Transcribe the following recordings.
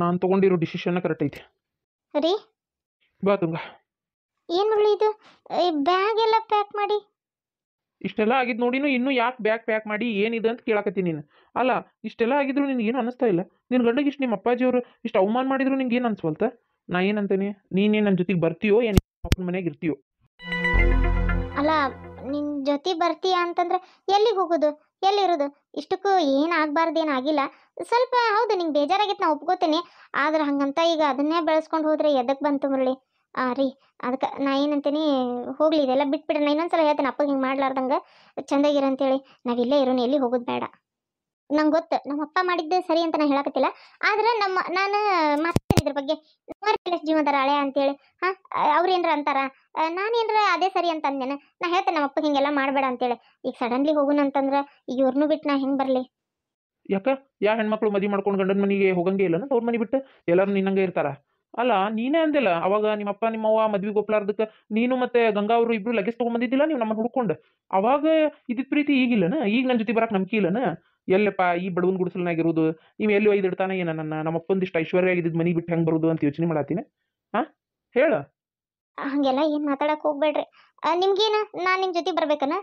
ನಾನು ತಗೊಂಡಿರೋ decision correct ಐತೆ ಅರಿ ಬಾ ತುಂಗ ಏನು ಇದು ಬ್ಯಾಗ್ ಎಲ್ಲ ಪ್ಯಾಕ್ ಮಾಡಿ ಇಷ್ಟೆಲ್ಲ ಆಗಿದ್ದು ನೋಡಿನು ಇನ್ನೂ ಯಾಕೆ ಬ್ಯಾಗ್ ಪ್ಯಾಕ್ ಮಾಡಿ ಏನಿದೆ ಅಂತ ಕೇಳಕತ್ತೀನಿ ನೀನು ಅಲ್ಲ ಇಷ್ಟೆಲ್ಲ ಆಗಿದ್ರು ನಿನ್ಗೆ ಏನು ಅನಿಸ್ತಾ ಇಲ್ಲ ನಿನ್ನ ಗಂಡಗೆ ಇಷ್ಟು ನಿಮ್ಮ ಅವರು ಇಷ್ಟು ಅವಮಾನ ಮಾಡಿದ್ರು ನಿಂಗೆ ಏನು ಅನ್ಸ್ವಲ್ತ ನಾ ಏನಂತೇನೆ ನೀನೇ ನನ್ನ ಜೊತೆಗೆ ಬರ್ತೀಯೋ ಏನು ಅಪ್ಪನ ಮನೆಗೆ ಇರ್ತೀಯೋ ಅಲ್ಲ ನಿನ್ನ ಜೊತೆ ಬರ್ತೀಯ ಅಂತಂದ್ರೆ ಎಲ್ಲಿಗೆ ಹೋಗೋದು ಎಲ್ಲಿರೋದು ಇಷ್ಟಕ್ಕೂ ಏನು ಆಗಬಾರ್ದು ಏನಾಗಿಲ್ಲ ಸ್ವಲ್ಪ ಹೌದು ನಿಂಗೆ ಬೇಜಾರಾಗಿತ್ತು ನಾ ಒಪ್ಕೋತೀನಿ ಆದ್ರೆ ಹಂಗಂತ ಈಗ ಅದನ್ನೇ ಬೆಳೆಸ್ಕೊಂಡು ಹೋದ್ರೆ ಎದಕ್ಕೆ ಬಂತು ಮುರಳಿ ಆ ರೀ ಅದಕ್ಕೆ ನಾ ಏನಂತೀನಿ ಹೋಗ್ಲಿ ಇದೆಲ್ಲ ಬಿಟ್ಬಿಡ್ರಿ ನಾ ಇನ್ನೊಂದ್ಸಲ ಹೇಳ್ತೇನೆ ಅಪ್ಪಗೆ ಹಿಂಗೆ ಮಾಡ್ಲಾರ್ದಂಗೆ ಚಂದಾಗಿರ ನಾವು ನಾವಿಲ್ಲೇ ಇರೋನು ಎಲ್ಲಿ ಹೋಗೋದು ಬೇಡ ನಂಗೆ ಗೊತ್ತು ನಮ್ಮ ಅಪ್ಪ ಮಾಡಿದ್ದೆ ಸರಿ ಅಂತ ನಾನು ಹೇಳಕತ್ತಿಲ್ಲ ಆದ್ರೆ ನಮ್ಮ ನಾನು ಮಾತಾಡ್ತೀನಿ ಇದ್ರ ಬಗ್ಗೆ ಜೀವನದಾರ ಹಳೆ ಅಂತೇಳಿ ಹಾಂ ಏನರ ಅಂತಾರ ನಾನೇನ್ರ ಅದೇ ಸರಿ ಅಂತ ಅಂದೇನೆ ನಾ ಹೇಳ್ತೇನೆ ನಮ್ಮ ಅಪ್ಪಗೆ ಹಿಂಗೆಲ್ಲ ಮಾಡಬೇಡ ಅಂತೇಳಿ ಈಗ ಸಡನ್ಲಿ ಹೋಗುನಂತಂದ್ರೆ ಈಗ ಇವ್ರನ್ನೂ ಬಿಟ್ಟು ನಾ ಹೆಂಗೆ ಬರಲಿ ಯಾಕ ಯಾವ ಹೆಣ್ಮಕ್ಳು ಮದಿ ಮಾಡ್ಕೊಂಡು ಗಂಡನ ಮನೆಗೆ ಹೋಗಂಗೆ ಇಲ್ಲ ಅವ್ರ ಮನೆ ಬಿಟ್ಟು ಎಲ್ಲರೂ ನಿನ್ನಂಗ ಇರ್ತಾರ ಅಲ್ಲ ನೀನೇ ಅಂದಿಲ್ಲ ಅವಾಗ ನಿಮ್ಮಪ್ಪ ನಿಮ್ಮವ್ವ ಮದ್ವಿ ಒಪ್ಲಾರ್ದಕ್ಕೆ ನೀನು ಮತ್ತೆ ಗಂಗಾ ಅವರು ಇಬ್ರು ಲಗೇಜ್ ತೊಗೊಂಬಂದಿದ್ದಿಲ್ಲ ನೀವು ನಮ್ಮನ್ನು ಹುಡ್ಕೊಂಡು ಅವಾಗ ಇದಿದ್ ಪ್ರೀತಿ ಈಗಿಲ್ಲನ ಈಗ ನನ್ನ ಜೊತೆ ಬರಕ್ ನಂಬಿಕೆ ಇಲ್ಲನ ಎಲ್ಲಪ್ಪ ಈ ಬಡವನ್ ಗುಡಿಸಲ್ನಾಗಿರೋದು ನೀವು ಎಲ್ಲಿ ಐದ್ ಇಡ್ತಾನೆ ಏನ ನನ್ನ ನಮ್ಮಪ್ಪಂದಿಷ್ಟು ಐಶ್ವರ್ಯ ಆಗಿದ್ದ ಮನಿ ಬಿಟ್ಟು ಹೆಂಗ್ ಬರೋದು ಅಂತ ಯೋಚನೆ ಮಾಡತ್ತೀನಿ ಹಾ ಹೇಳ ಹಂಗೆಲ್ಲ ಏನು ಮಾತಾಡಕ್ಕೆ ಹೋಗ್ಬೇಡ್ರಿ ನಿಮ್ಗೇನ ನಾನು ನಿಮ್ಮ ಜೊತೆ ಬರ್ಬೇಕನ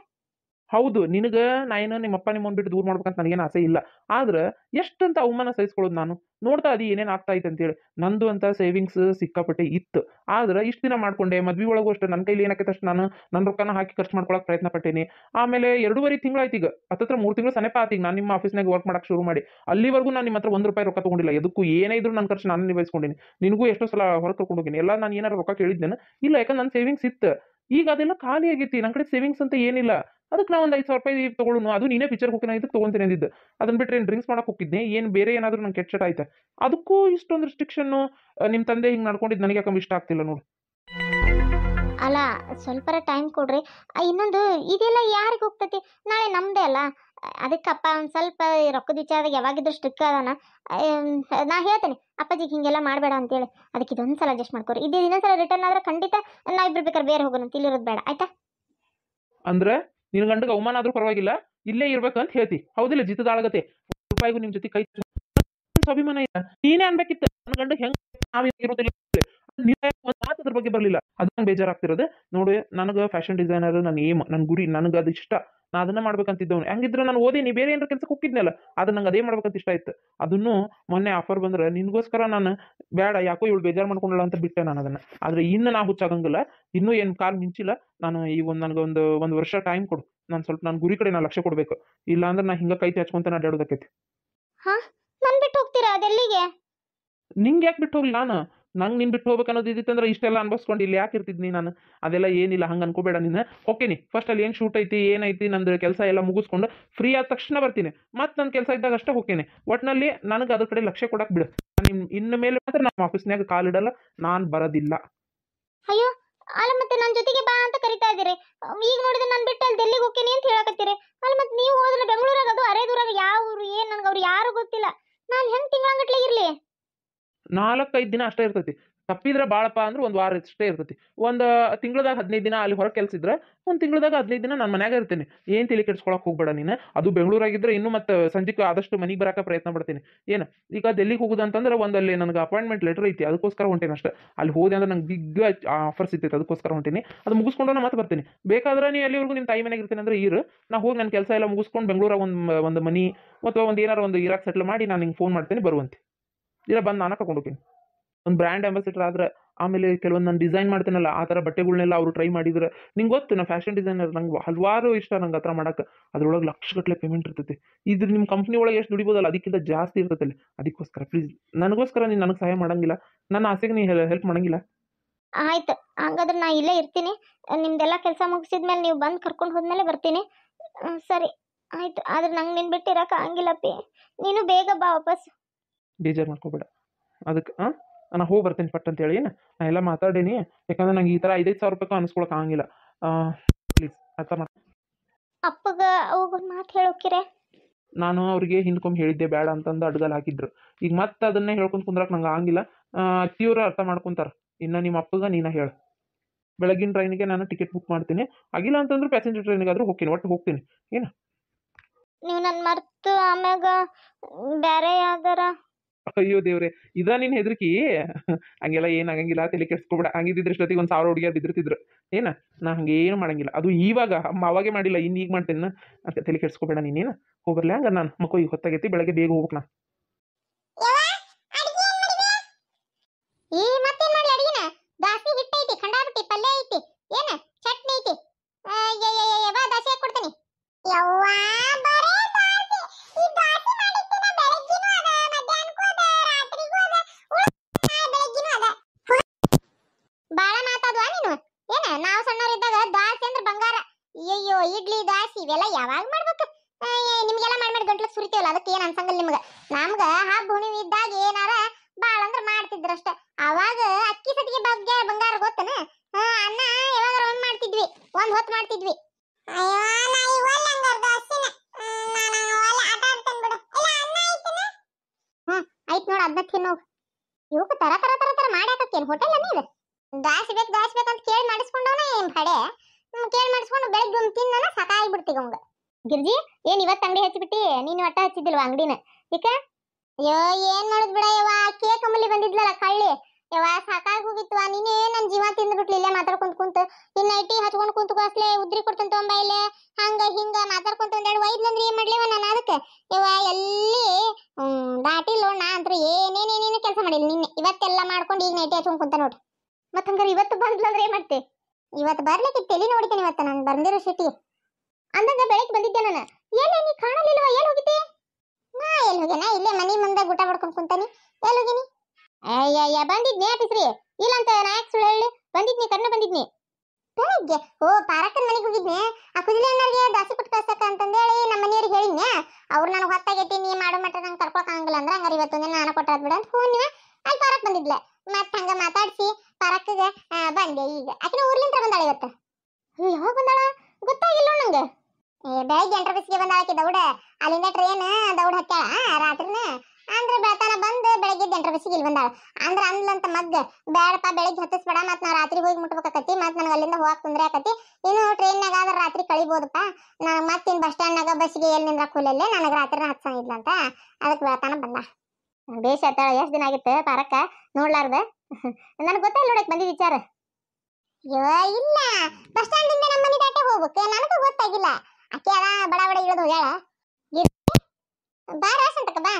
ಹೌದು ನಿನಗೆ ನಾ ಏನೋ ನಿಮ್ಮಪ್ಪ ನಿಮ್ಮ ಬಿಟ್ಟು ದೂರ ಮಾಡ್ಬೇಕಂತ ನನಗೇನು ಆಸೆ ಇಲ್ಲ ಆದ್ರೆ ಎಷ್ಟಂತ ಅವಮಾನ ಸಹಿಸ್ಕೊಳ್ಳೋದು ನಾನು ನೋಡ್ತಾ ಅದು ಏನೇನು ಆಗ್ತಾ ಐತೆ ಅಂತೇಳಿ ನಂದು ಅಂತ ಸೇವಿಂಗ್ಸ್ ಸಿಕ್ಕಾಪಟ್ಟೆ ಇತ್ತು ಆದ್ರೆ ಇಷ್ಟು ದಿನ ಮಾಡ್ಕೊಂಡೆ ಮದ್ವೆ ಒಳಗೂ ಅಷ್ಟೇ ನನ್ನ ಕೈಲಿ ಏನಕ್ಕೆ ಅಷ್ಟು ನಾನು ನನ್ನ ರೊಕ್ಕನ ಹಾಕಿ ಖರ್ಚು ಮಾಡ್ಕೊಳಕ್ಕೆ ಪ್ರಯತ್ನ ಪಟ್ಟೇನಿ ಆಮೇಲೆ ಎರಡೂವರೆ ಆಯ್ತು ಈಗ ಹತ್ತತ್ರ ಮೂರು ತಿಂಗಳು ಸನೇಪ ಆತೀಗ ನಾನು ನಿಮ್ಮ ಆಫೀಸ್ನಾಗ ವರ್ಕ್ ಮಾಡಕ್ಕೆ ಶುರು ಮಾಡಿ ಅಲ್ಲಿವರೆಗೂ ನಾನು ನಿಮ್ಮ ಹತ್ರ ಒಂದು ರೂಪಾಯಿ ರೊಕ್ಕ ತೊಗೊಂಡಿಲ್ಲ ಎದಕ್ಕೂ ಏನೇ ಇದ್ರು ನನ್ನ ಖರ್ಚು ನಾನು ನಿಭಾಯಿಸ್ಕೊಂಡಿನಿ ನಿನಗೂ ಎಷ್ಟೋ ಸಲ ಹೊರಗೆ ಹೋಗಿನಿ ಎಲ್ಲ ನಾನು ಏನಾರು ರೊಕ್ಕ ಕೇಳಿದ್ದೇನೆ ಇಲ್ಲ ಯಾಕಂದ್ರೆ ನನ್ನ ಸೇವಿಂಗ್ಸ್ ಇತ್ತು ಈಗ ಅದೆಲ್ಲ ಖಾಲಿ ಆಗೈತಿ ನನ್ನ ಕಡೆ ಸೇವಿಂಗ್ಸ್ ಅಂತ ಏನಿಲ್ಲ ಅದಕ್ಕೆ ನಾ ಒಂದು ಐದು ಸಾವಿರ ರೂಪಾಯಿ ತೊಗೊಳ್ಳೋಣ ಅದು ನೀನೇ ಪಿಕ್ಚರ್ಗೆ ಹೋಗಿ ನಾನು ಇದಕ್ಕೆ ತೊಗೊತೀನಿ ಅಂದಿದ್ದು ಅದನ್ನು ಬಿಟ್ಟರೆ ಏನು ಡ್ರಿಂಕ್ಸ್ ಮಾಡೋಕೆ ಹೋಗಿದ್ದೆ ಏನು ಬೇರೆ ಏನಾದರೂ ನಂಗೆ ಕೆಟ್ಟ ಆಯ್ತು ಅದಕ್ಕೂ ಇಷ್ಟೊಂದು ರಿಸ್ಟ್ರಿಕ್ಷನ್ನು ನಿಮ್ಮ ತಂದೆ ಹಿಂಗೆ ನಡ್ಕೊಂಡಿದ್ದು ನನಗೆ ಯಾಕಂದ್ರೆ ಇಷ್ಟ ಆಗ್ತಿಲ್ಲ ನೋಡು ಅಲ್ಲ ಸ್ವಲ್ಪ ಟೈಮ್ ಕೊಡ್ರಿ ಇನ್ನೊಂದು ಇದೆಲ್ಲ ಯಾರಿಗೆ ಹೋಗ್ತೈತಿ ನಾಳೆ ನಮ್ಮದೇ ಅಲ್ಲ ಅದಕ್ಕಪ್ಪ ಒಂದು ಸ್ವಲ್ಪ ರೊಕ್ಕದ ವಿಚಾರದಾಗ ಯಾವಾಗಿದ್ರು ಸ್ಟ್ರಿಕ್ ಅದಾನ ನಾ ಹೇಳ್ತೇನೆ ಅಪ್ಪಾಜಿಗೆ ಹೀಗೆಲ್ಲ ಮಾಡಬೇಡ ಅಂತೇಳಿ ಅದಕ್ಕೆ ಇದೊಂದು ಸಲ ಅಡ್ಜಸ್ಟ್ ಮಾಡ್ಕೊರಿ ಇದು ಇನ್ನೊಂದು ಸಲ ರಿಟರ್ನ್ ಆದ್ರೆ ಖಂಡಿತ ನಾ ಇಬ್ರು ಬೇಕಾದ್ರೆ ಬೇರೆ ಹೋಗೋಣ ಇಲ್ಲಿರೋದು ಬೇಡ ಆಯ್ತಾ ಅಂದ್ರೆ ನಿನ್ ಗಂಡಗ ಅವಮಾನ ಆದ್ರೂ ಪರವಾಗಿಲ್ಲ ಇಲ್ಲೇ ಅಂತ ಹೇಳ್ತಿ ಹೌದಿಲ್ಲ ಜಿತದಾಳಗತೆ ರೂಪಾಯಿಗೂ ನಿಮ್ ಜೊತೆ ಕೈ ಅಭಿಮಾನ ಇಲ್ಲ ನೀನೇ ಅನ್ಬೇಕಿತ್ತು ನನ್ನ ಗಂಡ ಹೆಂಗ್ ನಾವ್ ಇರೋದಿಲ್ಲ ಅದ್ರ ಬಗ್ಗೆ ಬರಲಿಲ್ಲ ಅದು ನಂಗೆ ಬೇಜಾರಾಗ್ತಿರೋದು ನೋಡಿ ನನಗೆ ಫ್ಯಾಷನ್ ಡಿಸೈನರ್ ನನ್ನ ಏಮ್ ನನ್ನ ಗುರಿ ನನಗೆ ಅದು ಇಷ್ಟ ನಾ ಅದನ್ನ ಮಾಡ್ಬೇಕಂತಿದ್ದವನು ಹಂಗಿದ್ರೆ ನಾನು ನೀ ಬೇರೆ ಏನಾರ ಕೆಲಸಕ್ಕೆ ಹೋಗಿದ್ನಲ್ಲ ಅದು ನಂಗೆ ಅದೇ ಮಾಡ್ಬೇಕಂತ ಇಷ್ಟ ಆಯ್ತು ಅದನ್ನು ಮೊನ್ನೆ ಆಫರ್ ಬಂದ್ರೆ ನಿನಗೋಸ್ಕರ ನಾನು ಬೇಡ ಯಾಕೋ ಇವಳು ಬೇಜಾರು ಮಾಡ್ಕೊಂಡಳ ಅಂತ ಬಿಟ್ಟೆ ನಾನು ಅದನ್ನ ಆದ್ರೆ ಇನ್ನು ನಾ ಹುಚ್ಚಾಗಂಗಿಲ್ಲ ಇನ್ನೂ ಏನು ಕಾಲ್ ಮಿಂಚಿಲ್ಲ ನಾನು ಈ ಒಂದು ನನಗೆ ಒಂದು ಒಂದು ವರ್ಷ ಟೈಮ್ ಕೊಡು ನಾನು ಸ್ವಲ್ಪ ನಾನು ಗುರಿ ಕಡೆ ನಾ ಲಕ್ಷ್ಯ ಕೊಡ್ಬೇಕು ಇಲ್ಲ ಅಂದ್ರೆ ನಾ ಹಿಂಗ ಕೈ ತೆಚ್ಕೊಂತ ನಾ ಹಾಂ ನಾನು ಬಿಟ್ಟು ಹೋಗ್ತೀರಾ ನಿಂಗೆ ಯಾಕೆ ಬಿಟ್ಟು ಹೋಗ್ಲಿ ನಾನು ನಂಗೆ ನಿನ್ ಬಿಟ್ಟು ಹೋಗ್ಬೇಕು ಅನ್ನೋದು ಇದ್ದಿತ್ತಂದ್ರೆ ಇಷ್ಟೆಲ್ಲ ಅನ್ಬಸ್ಕೊಂಡು ಇಲ್ಲಿ ಯಾಕೆ ಇರ್ತಿದ್ನಿ ನಾನು ಅದೆಲ್ಲ ಏನಿಲ್ಲ ಹಂಗೆ ಅನ್ಕೋಬೇಡ ನೀನು ಓಕೆನಿ ಫಸ್ಟ್ ಅಲ್ಲಿ ಹೆಂಗೆ ಶೂಟ್ ಐತಿ ಏನೈತಿ ನಂದು ಕೆಲಸ ಎಲ್ಲ ಮುಗಿಸ್ಕೊಂಡು ಫ್ರೀ ಆದ ತಕ್ಷಣ ಬರ್ತೀನಿ ಮತ್ತೆ ನನ್ನ ಕೆಲಸ ಇದ್ದಾಗ ಅಷ್ಟೇ ಹೋಗ್ತೀನಿ ಒಟ್ಟಿನಲ್ಲಿ ನನಗೆ ಅದ್ರ ಕಡೆ ಲಕ್ಷ್ಯ ಕೊಡಕ್ಕೆ ಬಿಡು ನಿಮ್ಮ ಇನ್ನು ಮೇಲೆ ಮಾತ್ರ ನಾನು ಆಫೀಸ್ನಾಗ ಕಾಲಿಡಲ್ಲ ನಾನು ಬರೋದಿಲ್ಲ ಅಯ್ಯೋ ಅಲ್ಲ ಮತ್ತೆ ನನ್ನ ಜೊತೆಗೆ ಬಾ ಅಂತ ಕರಿತಾ ಇದ್ದೀರಿ ಈಗ ನೋಡಿದ್ರೆ ನಾನು ಬಿಟ್ಟು ಅಲ್ಲಿ ಡೆಲ್ಲಿಗೆ ಹೋಗ್ತೀನಿ ಅಂತ ಹೇಳಕತ್ತೀರಿ ಅಲ್ಲ ಮತ್ತೆ ನೀವು ಹೋದ್ರೆ ಬೆಂಗಳೂರಾಗ ಅದು ಅರೆ ದೂರ ಯಾವ ಊರು ಏನು ನನಗೆ ಅವ್ರು ಯಾರು ಗೊತ್ತಿಲ್ಲ ನಾನು ಹೆಂಗೆ ತಿಂಗಳಂಗಟ್ಲೆ ಇರಲಿ ನಾಲ್ಕೈದು ದಿನ ಅಷ್ಟೇ ಇರ್ತೈತಿ ತಪ್ಪಿದ್ರೆ ಬಾಳಪ್ಪ ಅಂದ್ರೆ ಒಂದು ವಾರ ಅಷ್ಟೇ ಇರ್ತೈತಿ ಒಂದು ತಿಂಗಳದಾಗ ಹದಿನೈದು ದಿನ ಅಲ್ಲಿ ಹೊರಗೆ ಕೆಲಸ ಒಂದು ತಿಂಗಳದಾಗ ಹದಿನೈದು ದಿನ ನನ್ನ ಮನೆಯಾಗ ಇರ್ತೀನಿ ಏನು ತಿಳಿ ಕೆಡ್ಸ್ಕೊಳಕ್ಕೆ ಹೋಗ್ಬೇಡ ನೀನು ಅದು ಬೆಂಗಳೂರಾಗಿದ್ದರೆ ಇನ್ನೂ ಮತ್ತೆ ಸಂಜೆಗೆ ಆದಷ್ಟು ಮನೆಗೆ ಬರೋಕೆ ಪ್ರಯತ್ನ ಪಡ್ತೀನಿ ಏನು ಈಗ ಡೆಲ್ಲಿಗೆ ಹೋಗೋದು ಒಂದು ಅಲ್ಲಿ ನನಗೆ ಅಪಾಯಿಂಟ್ಮೆಂಟ್ ಲೆಟರ್ ಐತಿ ಅದಕ್ಕೋಸ್ಕರ ಹೊಂಟೇನೆ ಅಷ್ಟೇ ಅಲ್ಲಿ ಹೋದೆ ಅಂದ್ರೆ ನಂಗೆ ಬಿಗ್ಗ ಆಫರ್ ಸಿಗ್ತೈತೆ ಅದಕ್ಕೋಸ್ಕರ ಹೊಂಟೀನಿ ಅದು ಮುಗಿಸ್ಕೊಂಡು ನಾನು ಮತ್ತೆ ಬರ್ತೀನಿ ಬೇಕಾದ್ರೆ ನೀ ಅಲ್ಲಿವರೆಗೂ ನಿಮ್ಮ ತಾಯಿ ಮನೆಗೆ ಇರ್ತೀನಿ ಅಂದ್ರೆ ಇರು ನಾ ಹೋಗಿ ನನ್ನ ಕೆಲಸ ಎಲ್ಲ ಮುಗಿಸ್ಕೊಂಡು ಬೆಂಗಳೂರಾಗ ಒಂದು ಒಂದು ಮನೆ ಅಥವಾ ಒಂದು ಏನಾರು ಒಂದು ಇರಾಕ್ ಸೆಟ್ಲ್ ಮಾಡಿ ನಾನು ನಿಂಗೆ ಫೋನ್ ಮಾಡ್ತೀನಿ ಬರುವಂತೆ ಇಲ್ಲ ಬಂದು ನಾನು ಹೋಗ್ತೀನಿ ಒಂದು ಬ್ರ್ಯಾಂಡ್ ಅಂಬಾಸಿಡರ್ ಆದರೆ ಆಮೇಲೆ ಕೆಲವೊಂದು ನಾನು ಡಿಸೈನ್ ಮಾಡ್ತೀನಲ್ಲ ಆ ಥರ ಬಟ್ಟೆಗಳನ್ನೆಲ್ಲ ಅವರು ಟ್ರೈ ಮಾಡಿದ್ರೆ ನಿಂಗೆ ಗೊತ್ತು ನಾನು ಫ್ಯಾಷನ್ ಡಿಸೈನರ್ ನಂಗೆ ಹಲವಾರು ಇಷ್ಟ ನಂಗೆ ಆ ಥರ ಅದರೊಳಗೆ ಲಕ್ಷಗಟ್ಟಲೆ ಪೇಮೆಂಟ್ ಇರ್ತೈತಿ ಇದ್ರ ನಿಮ್ಮ ಕಂಪ್ನಿ ಒಳಗೆ ಎಷ್ಟು ದುಡಿಬೋದಲ್ಲ ಅದಕ್ಕಿಂತ ಜಾಸ್ತಿ ಇರ್ತೈತಲ್ಲ ಅದಕ್ಕೋಸ್ಕರ ಪ್ಲೀಸ್ ನನಗೋಸ್ಕರ ನೀನು ನನಗೆ ಸಹಾಯ ಮಾಡಂಗಿಲ್ಲ ನನ್ನ ಆಸೆಗೆ ನೀ ಹೆಲ್ಪ್ ಮಾಡಂಗಿಲ್ಲ ಆಯ್ತು ಹಾಗಾದ್ರೆ ನಾ ಇಲ್ಲೇ ಇರ್ತೀನಿ ನಿಮ್ದೆಲ್ಲ ಕೆಲಸ ಮುಗಿಸಿದ ಮೇಲೆ ನೀವು ಬಂದು ಕರ್ಕೊಂಡು ಹೋದ್ಮೇಲೆ ಬರ್ತೀನಿ ಸರಿ ಆಯ್ತು ಆದ್ರೆ ನಂಗೆ ನಿನ್ ಬಿಟ್ಟಿರಕ್ಕೆ ಹಂಗಿಲ್ಲ ನೀನು ಬೇಗ ಬಾ ವಾಪಸ್ ಬೇಜಾರು ಮಾಡ್ಕೋಬೇಡ ಅದಕ್ಕೆ ಹಾಂ ನಾನು ಹೋಗಿ ಬರ್ತೀನಿ ಪಟ್ ಅಂತೇಳಿ ಏನು ನಾನು ಎಲ್ಲ ಮಾತಾಡೀನಿ ಯಾಕಂದ್ರೆ ನಂಗೆ ಈ ಥರ ಐದೈದು ಸಾವಿರ ರೂಪಾಯಿ ಅನ್ಸ್ಕೊಳಕ್ಕೆ ಆಗಂಗಿಲ್ಲ ಪ್ಲೀಸ್ ಅರ್ಥ ಮಾಡಿ ಅಪ್ಪಗ ಅವಾಗ ಮಾತು ನಾನು ಅವ್ರಿಗೆ ಹಿಂದ್ಕೊಂಡು ಹೇಳಿದ್ದೆ ಬೇಡ ಅಂತಂದು ಅಡ್ಗಲ್ ಹಾಕಿದ್ರು ಈಗ ಮತ್ತೆ ಅದನ್ನೇ ಹೇಳ್ಕೊಂಡು ಕುಂದ್ರಕ್ಕೆ ನಂಗೆ ಆಗಿಲ್ಲ ಅತ್ತಿಯವರು ಅರ್ಥ ಮಾಡ್ಕೊಂತಾರೆ ಇನ್ನು ನಿಮ್ಮ ಅಪ್ಪಗ ನೀನ ಹೇಳು ಬೆಳಗಿನ ಟ್ರೈನಿಗೆ ನಾನು ಟಿಕೆಟ್ ಬುಕ್ ಮಾಡ್ತೀನಿ ಆಗಿಲ್ಲ ಅಂತಂದ್ರೆ ಪ್ಯಾಸೆಂಜರ್ ಟ್ರೈನಿಗೆ ಆದರೂ ಹೋಗ್ತೀನಿ ಒಟ್ಟು ಹೋಗ್ತೀನಿ ಏನು ನೀವು ನನ್ನ ಮರ್ತು ಆಮ್ಯಾಗ ಬೇರೆ ಯಾವ್ದಾರ ಅಯ್ಯೋ ದೇವ್ರೆ ಇದ ನೀನ್ ಹೆದರ್ಕಿ ಹಂಗೆಲ್ಲ ಏನ್ ಆಗಂಗಿಲ್ಲ ತಲೆ ಕೆಡ್ಸ್ಕೊಬೇಡ ಹಂಗಿದ್ರೆ ಇಷ್ಟೊತ್ತಿಗೆ ಒಂದ್ ಸಾವಿರ ಹುಡುಗಿಯ ಬಿದ್ದಿರ್ತಿದ್ರು ಏನ ನಾ ಹಂಗೇನು ಮಾಡಂಗಿಲ್ಲ ಅದು ಇವಾಗ ಅವಾಗೆ ಮಾಡಿಲ್ಲ ಇನ್ ಈಗ ಮಾಡ್ತೇನೆ ತಲೆ ಕೆಡ್ಸ್ಕೊಬೇಡ ನೀನೇನು ಹೋಗ್ಬರ್ಲಿ ಹಂಗ ನಾನು ಮಕ್ಕಳು ಈಗ ಹೊತ್ತಾಗೈತಿ ಬೆಳಗ್ಗೆ ಬೇಗ ಹೋಗ್ಲಾ ಅಯ್ಯಯ್ಯೋ ಇಡ್ಲಿ ದಾಸಿ ಇವೆಲ್ಲ ಯಾವಾಗ ಮಾಡ್ಬೇಕು ನಿಮ್ಗೆಲ್ಲ ಮಾಡಿ ಮಾಡಿ ಗಂಟ್ಲು ಸುರಿತೇವಲ್ಲ ಅದಕ್ಕೆ ಏನು ಅನ್ಸಂಗಲ್ಲ ನಿಮ್ಗೆ ನಮ್ಗ ಹಬ್ಬ ಹುಣ್ಣಿಮೆ ಇದ್ದಾಗ ಏನಾರ ಬಾಳ ಅಂದ್ರ ಮಾಡ್ತಿದ್ರಷ್ಟ ಅವಾಗ ಅಕ್ಕಿ ಸತಿಗೆ ಬಗ್ಗೆ ಬಂಗಾರ ಗೊತ್ತನ ಅನ್ನ ಯಾವಾಗ ಒಂದ್ ಮಾಡ್ತಿದ್ವಿ ಒಂದ್ ಹೊತ್ತು ಮಾಡ್ತಿದ್ವಿ ಐತ್ ನೋಡ ಅದನ್ನ ತಿನ್ನೋ ಇವಕ್ಕೆ ತರ ತರ ತರ ತರ ಮಾಡಾಕತ್ತೇನು ಹೋಟೆಲ್ ಅನ್ನಿ ಇದೆ ದಾಸ್ ಬೇಕು ದಾಸಿ ಬೇಕು ಅಂತ ಕೇಳಿ ಮಾಡಿಸ್ಕೊಂಡವನ ಏನ್ ಕಡೆ ಕೇಳಿ ಮಾಡಿಸ್ಕೊಂಡು ಬೆಳಗ್ಗೆ ಒಂದು ತಿನ್ನ ಸಾಕಾಗಿ ಬಿಡ್ತೀವಿ ಅವಂಗ ಗಿರ್ಜಿ ಏನ್ ಇವತ್ತು ಅಂಗಡಿ ಹಚ್ಚಿಬಿಟ್ಟಿ ನೀನು ಒಟ್ಟ ಹಚ್ಚಿದ್ದಿಲ್ವ ಅಂಗಡಿನ ಈಗ ಅಯ್ಯೋ ಏನ್ ಮಾಡುದ್ ಬಿಡ ಯವ್ವ ಕೇಕ್ ಅಮ್ಮಲ್ಲಿ ಬಂದಿದ್ಲಲ್ಲ ಕಳ್ಳಿ ಯವಾ ಸಾಕಾಗಿ ಹೋಗಿತ್ತು ನೀನೇ ನನ್ ಜೀವ ತಿಂದ್ಬಿಟ್ಲಿ ಇಲ್ಲೇ ಮಾತಾಡ್ಕೊಂತ ಕುಂತ ಇನ್ನ ಐಟಿ ಹಚ್ಕೊಂಡ್ ಕುಂತ ಕಾಸ್ಲೆ ಉದ್ರಿ ಕೊಡ್ತಂತ ತೊಂಬ ಇಲ್ಲೇ ಹಂಗ ಹಿಂಗ ಮಾತಾಡ್ಕೊಂತ ಒಂದೆರಡು ವೈದ್ಲಂದ್ರೆ ಏನ್ ಮಾಡ್ಲೇವ ನಾನು ಅದಕ್ಕೆ ಯವಾ ಎಲ್ಲಿ ದಾಟಿಲ್ ನಾ ಅಂದ್ರೆ ಏನೇನೇನೇನು ಕೆಲಸ ಮಾಡಿಲ್ಲ ನಿನ್ನೆ ಇವತ್ತೆಲ್ಲ ಮಾಡ್ಕೊಂಡು ಈಗ ನೈಟಿ ಹಚ್ಕೊಂಡ್ ಕುಂತ ನೋಡ್ರಿ ಮತ್ತ ಹಂಗಾರೆ ಇವತ್ತು ಬಂದ್ಲಂದ್ರೆ ಏನ್ ಮಾಡ್ತೇ ಇವತ್ತು ಬರ್ಲಿಕ್ಕೆ ತಲೆ ನೋಡಿದ್ದೇನೆ ಇವತ್ತು ನಾನು ಬಂದಿರೋ ಸಿಟಿ ಅಂದಾಗ ಬೆಳಗ್ಗೆ ಬಂದಿದ್ದೆ ನಾನು ಏನೇ ನೀ ಕಾಣಲಿಲ್ವಾ ಎಲ್ಲಿ ಹೋಗಿದ್ದೆ ನಾ ಎಲ್ಲಿ ಹೋಗ್ಯಾನ ಇಲ್ಲೇ ಮನೆ ಮುಂದೆ ಗುಟ ಹೊಡ್ಕೊಂಡು ಕುಂತಾನಿ ಎಲ್ಲಿ ಹೋಗಿನಿ ಅಯ್ಯಯ್ಯ ಬಂದಿದ್ನಿ ಆಫೀಸ್ರಿ ಇಲ್ಲ ಅಂತ ನಾ ಸುಳ್ಳು ಹೇಳಿ ಬಂದಿದ್ನಿ ಕಣ್ಣು ಬಂದಿದ್ನಿ ಬೆಳಗ್ಗೆ ಓ ಪಾರಕ್ಕನ ಮನೆಗೆ ಹೋಗಿದ್ನಿ ಆ ಕುದಿಲೆ ಅಣ್ಣರಿಗೆ ದಾಸಿ ಕೊಟ್ಟು ಕಳ್ಸಕ್ಕ ಅಂತಂದೇಳಿ ನಮ್ಮ ಮನೆಯವ್ರಿಗೆ ಹೇಳಿದ್ನಿ ಅವ್ರು ನನಗೆ ಹೊತ್ತಾಗೈತಿ ನೀ ಮಾಡೋ ಮಟ್ಟ ನಂಗೆ ಕರ್ಕೊಳಕ್ ಆಗಂಗಿಲ್ಲ ಅಂದ್ರೆ ಹಂಗಾರೆ ಇವತ್ತು ನಾನು ಕೊಟ್ಟಾದ್ಬಿಡ ಬಿಡ ಅಂತ ಫೋನ್ ಅಲ್ಲಿ ಪಾರಕ್ ಬಂದಿದ್ಲೆ ಮತ್ತೆ ಹಂಗ ಮಾತಾಡಿಸಿ ಪಾರಕ್ಕಿಗೆ ಬಂದೆ ಈಗ ಆಕಿನ ಊರ್ಲಿಂದ ಬೆಳಗ್ಗೆ ಎಂಟರ ಬಸ್ಗೆ ಬಂದ ಆಕೆ ದೌಡ ಅಲ್ಲಿಂದ ಟ್ರೈನ್ ದೌಡ ಹತ್ತಾಳ ರಾತ್ರಿನ ಅಂದ್ರ ಬೆಳತನ ಬಂದು ಬೆಳಗ್ಗೆ ಎಂಟರ ಬಸ್ಸಿಗೆ ಇಲ್ಲಿ ಬಂದಾಳ ಅಂದ್ರ ಅಂದ್ಲಂತ ಮಗ್ಗ ಬೇಡಪ್ಪ ಬೆಳಗ್ಗೆ ಹತ್ತಿಸ್ಬೇಡ ಮತ್ ನಾ ರಾತ್ರಿ ಹೋಗಿ ಮುಟ್ಬೇಕಾಕತಿ ಮತ್ ನನಗೆ ಅಲ್ಲಿಂದ ಹೋಗಕ್ ತೊಂದ್ರೆ ಇನ್ನು ಟ್ರೈನ್ ನಾಗ ಆದ್ರ ರಾತ್ರಿ ಕಳಿಬೋದಪ್ಪ ನಾನು ಮತ್ತಿನ್ ಬಸ್ ಸ್ಟ್ಯಾಂಡ್ನಾಗ ಬಸ್ಗೆ ಎಲ್ಲಿ ನಿಂದ್ರ ನನಗ ನನಗೆ ರಾತ್ರಿನ ಅಂತ ಅದಕ್ಕೆ ಬೆಳತನ ಬಂದ ಬೇಷ್ ಆತಾಳ ಎಷ್ಟ್ ದಿನ ಆಗಿತ್ತು ಪಾರಕ್ಕ ನೋಡ್ಲಾರ್ದ ನನಗೆ ಗೊತ್ತಿಲ್ಲ ನೋಡಕ್ ಬಂದಿದ್ ವಿಚಾರ ಅಯ್ಯೋ ಇಲ್ಲ ಬಸ್ ಸ್ಟ್ಯಾಂಡಿಂದ ನಮ್ಮ ಮನೆ ದಾಟೆ ಹೋಗ್ಬೇಕು ನನಗೂ ಗೊತ್ತಾಗಿಲ್ಲ ಅಕ್ಕಿಯಾದ ಬಡ ಬಡ ಇಳಿದು ಹೋಗ್ಯಾಳ ಬಾ ರಾಸಂತಕ್ಕ ಬಾ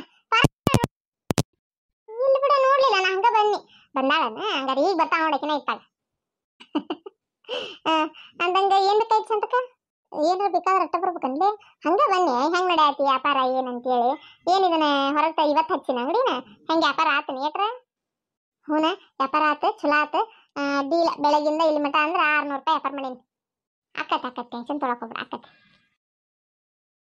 ಇಲ್ಲ ಬಿಡ ನೋಡ್ಲಿಲ್ಲ ನಾ ಹಂಗ ಬನ್ನಿ ಬಂದಾಳನ ಹಂಗಾರೆ ಈಗ ಬರ್ತಾ ನೋಡಕಿನ ಇತ್ತಾಗ ಅಂದಂಗ ಏನ್ ಬೇಕಾಯ್ತು ಸಂತಕ ಏನಾರ ಬೇಕಾದ್ರೆ ರಟ್ಟ ಬರ್ಬೇಕಂದ್ರೆ ಹಂಗ ಬನ್ನಿ ಹೆಂಗ್ ನಡೆಯತಿ ವ್ಯಾಪಾರ ಏನಂತೇಳಿ ಏನ್ ಇದನ್ನ ಹೊರಗ್ತ ಇವತ್ತು ಹಚ್ಚಿನ ಅಂಗಡಿನ ಹೆಂಗ್ ವ್ಯಾಪಾರ ಆತನ ಏಟ್ರ ಹೂನ ವ್ಯಾಪಾರ ಆತ ಚಲೋ ಆತ ಡೀಲ್ ಬೆಳಗಿಂದ ಇಲ್ಲಿ ಮಟ ಅಂದ್ರೆ ಆರ್ನೂರು ರೂಪಾಯಿ ವ್ಯಾಪಾರ ಮಾಡೀನಿ ಆಕತ್ತೆ ಆಕತ್ತೆ ಟೆನ್ಷನ್ ತೊಳಕೋಗ್ಬಿಡ ಆಕತ್ತೆ